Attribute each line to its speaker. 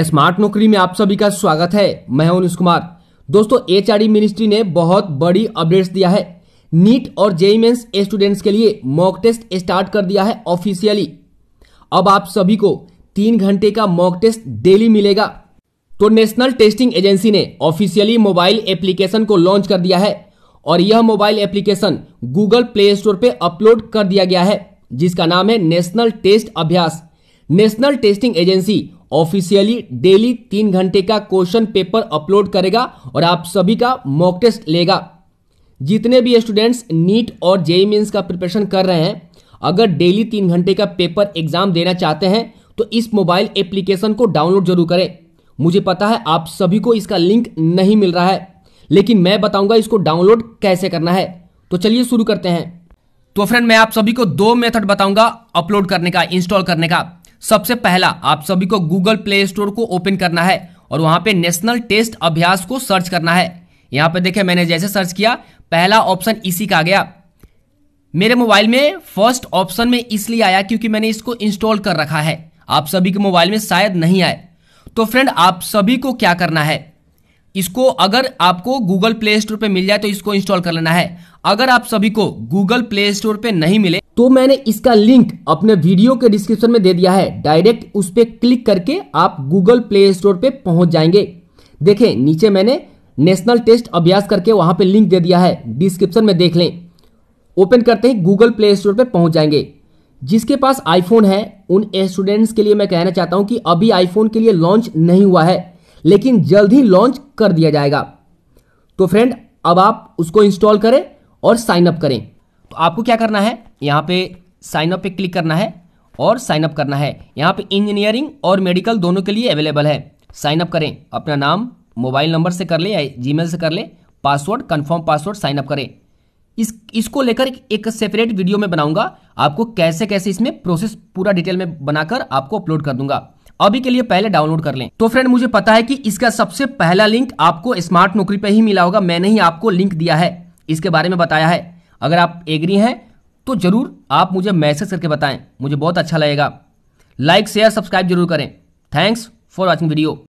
Speaker 1: smart नौकरी में आप सभी का स्वागत है मैं हूं कुमार दोस्तों एच मिनिस्ट्री ने बहुत बड़ी अपडेट्स दिया है नीट और जेईमेंस स्टूडेंट्स के लिए मॉक टेस्ट स्टार्ट कर दिया है ऑफिशियली अब आप सभी को तीन घंटे का मॉक टेस्ट डेली मिलेगा तो नेशनल टेस्टिंग एजेंसी ने ऑफिशियली मोबाइल एप्लीकेशन को लॉन्च कर दिया है और यह mobile application Google Play Store पर अपलोड कर दिया गया है जिसका नाम है national test Abhyas national testing agency officially daily तीन घंटे का क्वेश्चन पेपर अपलोड करेगा और आप सभी का मॉक टेस्ट लेगा जितने भी स्टूडेंट्स नीट और जेई मीन्स का प्रिपरेशन कर रहे हैं अगर डेली तीन घंटे का पेपर एग्जाम देना चाहते हैं तो इस मोबाइल एप्लीकेशन को डाउनलोड जरूर करें मुझे पता है आप सभी को इसका लिंक नहीं मिल रहा है लेकिन मैं बताऊंगा इसको डाउनलोड कैसे करना है तो चलिए शुरू करते हैं तो फ्रेंड मैं आप सभी को दो मेथड बताऊंगा अपलोड करने का इंस्टॉल करने का सबसे पहला आप सभी को गूगल प्ले स्टोर को ओपन करना है और वहां पे नेशनल टेस्ट अभ्यास को सर्च करना है यहां पे देखें मैंने जैसे सर्च किया पहला ऑप्शन इसी का आ गया मेरे मोबाइल में फर्स्ट ऑप्शन में इसलिए आया क्योंकि मैंने इसको इंस्टॉल कर रखा है आप सभी के मोबाइल में शायद नहीं आए तो फ्रेंड आप सभी को क्या करना है इसको अगर आपको गूगल प्ले स्टोर पर मिल जाए तो इसको इंस्टॉल कर लेना है अगर आप सभी को गूगल प्ले स्टोर पर नहीं मिले तो मैंने इसका लिंक अपने वीडियो के डिस्क्रिप्शन में दे दिया है डायरेक्ट उस पर क्लिक करके आप गूगल प्ले स्टोर पर पहुंच जाएंगे देखें नीचे मैंने नेशनल टेस्ट अभ्यास करके वहां पे लिंक दे दिया है डिस्क्रिप्शन में देख लें ओपन करते ही गूगल प्ले स्टोर पर पहुंच जाएंगे जिसके पास आईफोन है उन स्टूडेंट्स के लिए मैं कहना चाहता हूं कि अभी आईफोन के लिए लॉन्च नहीं हुआ है लेकिन जल्द ही लॉन्च कर दिया जाएगा तो फ्रेंड अब आप उसको इंस्टॉल करें और साइन अप करें तो आपको क्या करना है यहाँ पे साइनअप पे क्लिक करना है और साइन अप करना है यहाँ पे इंजीनियरिंग और मेडिकल दोनों के लिए अवेलेबल है साइन अप करें अपना नाम मोबाइल नंबर से कर ले या जीमेल से कर ले password confirm password sign up करें इस इसको लेकर एक सेपरेट वीडियो में बनाऊंगा आपको कैसे कैसे इसमें प्रोसेस पूरा डिटेल में बनाकर आपको अपलोड कर दूंगा अभी के लिए पहले डाउनलोड कर लें तो फ्रेंड मुझे पता है कि इसका सबसे पहला लिंक आपको स्मार्ट नौकरी पे ही मिला होगा मैंने ही आपको लिंक दिया है इसके बारे में बताया है अगर आप एग्री हैं तो ज़रूर आप मुझे मैसेज करके बताएं मुझे बहुत अच्छा लगेगा लाइक शेयर सब्सक्राइब जरूर करें थैंक्स फॉर वॉचिंग वीडियो